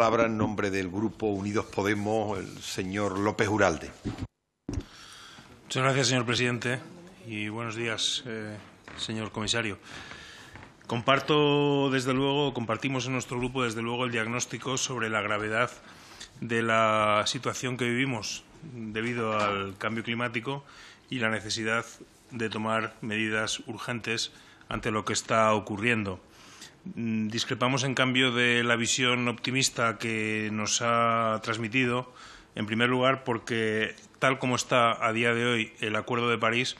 en nombre del Grupo Unidos Podemos, el señor López Uralde. Muchas gracias, señor presidente, y buenos días, eh, señor comisario. Comparto, desde luego, compartimos en nuestro grupo, desde luego, el diagnóstico sobre la gravedad de la situación que vivimos debido al cambio climático y la necesidad de tomar medidas urgentes ante lo que está ocurriendo. Mm, discrepamos, en cambio, de la visión optimista que nos ha transmitido, en primer lugar, porque tal como está a día de hoy el Acuerdo de París,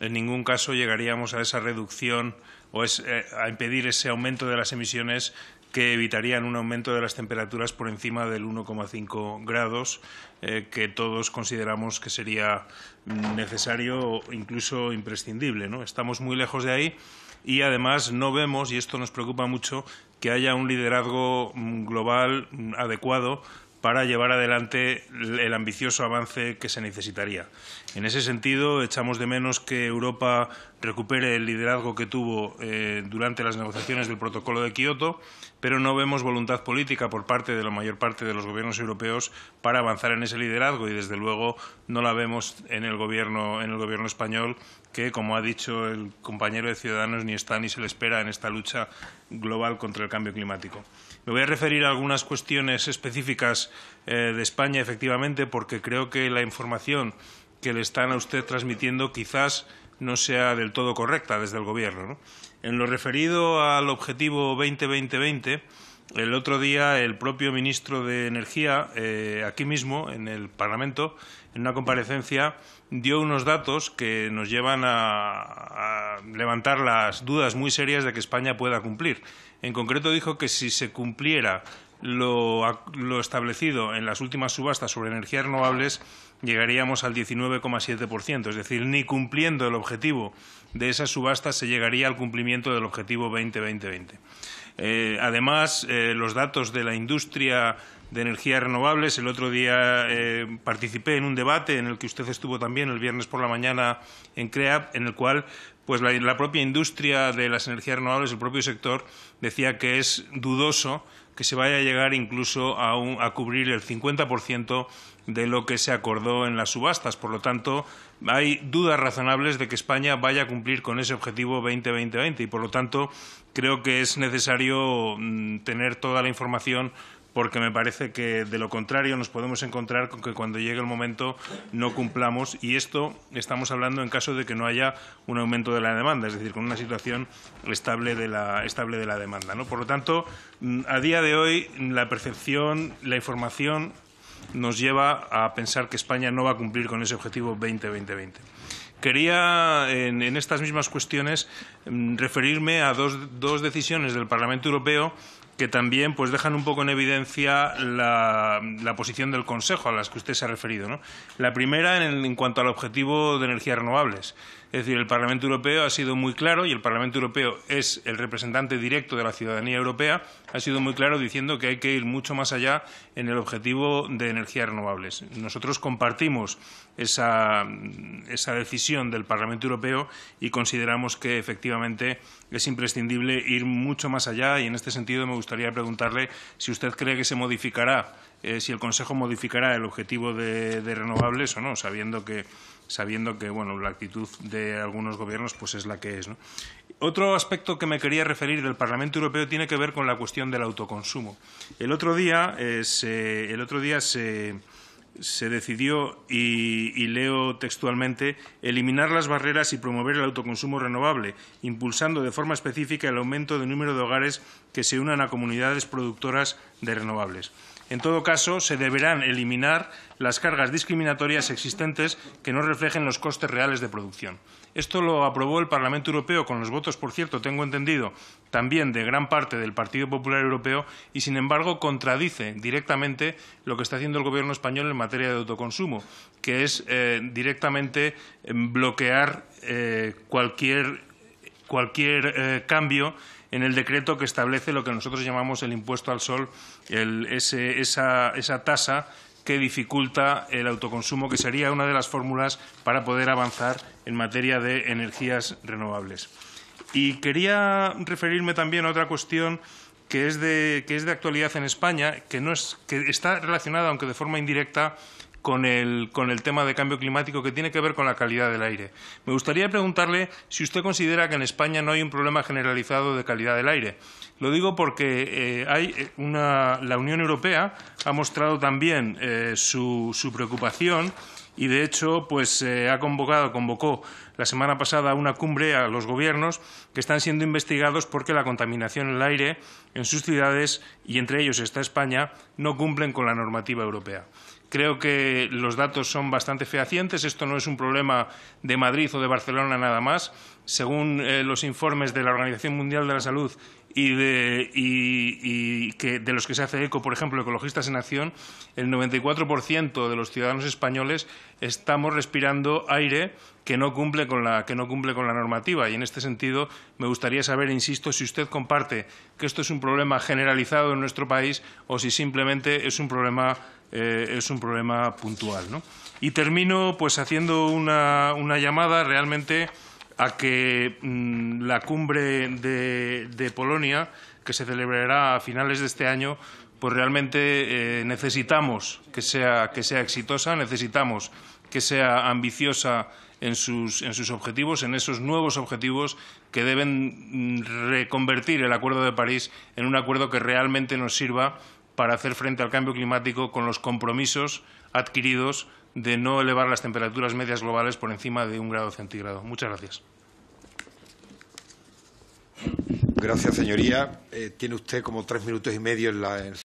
en ningún caso llegaríamos a esa reducción o eh, a impedir ese aumento de las emisiones que evitarían un aumento de las temperaturas por encima del 1,5 grados eh, que todos consideramos que sería mm, necesario o incluso imprescindible. ¿no? Estamos muy lejos de ahí y además no vemos, y esto nos preocupa mucho, que haya un liderazgo mm, global mm, adecuado para llevar adelante el ambicioso avance que se necesitaría. En ese sentido, echamos de menos que Europa recupere el liderazgo que tuvo eh, durante las negociaciones del protocolo de Kioto, pero no vemos voluntad política por parte de la mayor parte de los gobiernos europeos para avanzar en ese liderazgo y desde luego no la vemos en el gobierno en el gobierno español que como ha dicho el compañero de Ciudadanos ni está ni se le espera en esta lucha global contra el cambio climático. Me voy a referir a algunas cuestiones específicas eh, de España efectivamente porque creo que la información que le están a usted transmitiendo quizás no sea del todo correcta desde el Gobierno. En lo referido al objetivo 2020-2020, el otro día el propio ministro de Energía, eh, aquí mismo, en el Parlamento, en una comparecencia, dio unos datos que nos llevan a, levantar las dudas muy serias de que España pueda cumplir. En concreto dijo que si se cumpliera lo, establecido en las últimas subastas sobre energías renovables, llegaríamos al 19,7%. Es decir, ni cumpliendo el objetivo de esas subastas se llegaría al cumplimiento del objetivo 2020 20 eh, además, eh, los datos de la industria de energías renovables. El otro día eh, participé en un debate en el que usted estuvo también el viernes por la mañana en CREAP, en el cual pues la, la propia industria de las energías renovables, el propio sector, decía que es dudoso que se vaya a llegar incluso a, a cubrir el 50% de lo que se acordó en las subastas. Por lo tanto, hay dudas razonables de que España vaya a cumplir con ese objetivo 2020-2020 y, por lo tanto, creo que es necesario mm, tener toda la información porque me parece que de lo contrario nos podemos encontrar con que cuando llegue el momento no cumplamos y esto estamos hablando en caso de que no haya un aumento de la demanda, es decir, con una situación estable de la, demanda. ¿no? Por lo tanto, mm, a día de hoy la percepción, la información nos lleva a pensar que España no va a cumplir con ese objetivo 20-20-20. Quería, en, estas mismas cuestiones, mm, referirme a dos, dos decisiones del Parlamento Europeo que también pues, dejan un poco en evidencia la, posición del Consejo a las que usted se ha referido. ¿no? La primera en cuanto al objetivo de energías renovables. Es decir, el Parlamento Europeo ha sido muy claro, y el Parlamento Europeo es el representante directo de la ciudadanía europea, ha sido muy claro diciendo que hay que ir mucho más allá en el objetivo de energías renovables. Nosotros compartimos esa, esa decisión del Parlamento Europeo y consideramos que efectivamente es imprescindible ir mucho más allá y en este sentido me gustaría preguntarle si usted cree que se modificará eh, si el Consejo modificará el objetivo de, renovables o no, sabiendo que sabiendo que la actitud de algunos gobiernos pues es la que es. Otro aspecto que me quería referir del Parlamento Europeo tiene que ver con la cuestión del autoconsumo. El otro día, eh, se, decidió, y, leo textualmente, eliminar las barreras y promover el autoconsumo renovable, impulsando de forma específica el aumento del número de hogares que se unan a comunidades productoras de renovables. En todo caso, se deberán eliminar las cargas discriminatorias existentes que no reflejen los costes reales de producción. Esto lo aprobó el Parlamento Europeo con los votos, por cierto, tengo entendido, también de gran parte del Partido Popular Europeo y, sin embargo, contradice directamente lo que está haciendo el Gobierno español en materia de autoconsumo, que es eh, directamente bloquear eh, cualquier cualquier eh, cambio en el decreto que establece lo que nosotros llamamos el impuesto al sol, esa, esa tasa que dificulta el autoconsumo, que sería una de las fórmulas para poder avanzar en materia de energías renovables. Y quería referirme también a otra cuestión que es de, que es de actualidad en España, que, no es, que está relacionada, aunque de forma indirecta, con el, tema de cambio climático que tiene que ver con la calidad del aire. Me gustaría preguntarle si usted considera que en España no hay un problema generalizado de calidad del aire. Lo digo porque eh, eh, la Unión Europea ha mostrado también eh, su, preocupación y de hecho pues, ha convocado convocó la semana pasada una cumbre a los gobiernos que están siendo investigados porque la contaminación del aire en sus ciudades y entre ellos está España no cumplen con la normativa europea. Creo que los datos son bastante fehacientes. Esto no es un problema de Madrid o de Barcelona nada más según eh, los informes de la Organización Mundial de la Salud y, de, los que se hace eco, por ejemplo, Ecologistas en Acción, el 94% de los ciudadanos españoles estamos respirando aire que no, cumple con la, que no cumple con la normativa. Y en este sentido, me gustaría saber, insisto, si usted comparte que esto es un problema generalizado en nuestro país o si simplemente es un problema, eh, es un problema puntual. Y termino pues, haciendo una llamada realmente a que mm, la cumbre de, Polonia, que se celebrará a finales de este año, pues realmente eh, necesitamos que sea, que sea exitosa, necesitamos que sea ambiciosa en sus, en sus objetivos, en esos nuevos objetivos que deben mm, reconvertir el Acuerdo de París en un acuerdo que realmente nos sirva para hacer frente al cambio climático con los compromisos adquiridos de no elevar las temperaturas medias globales por encima de un grado centígrado. Muchas gracias. Gracias, señoría. Eh, tiene usted como tres minutos y medio en la. En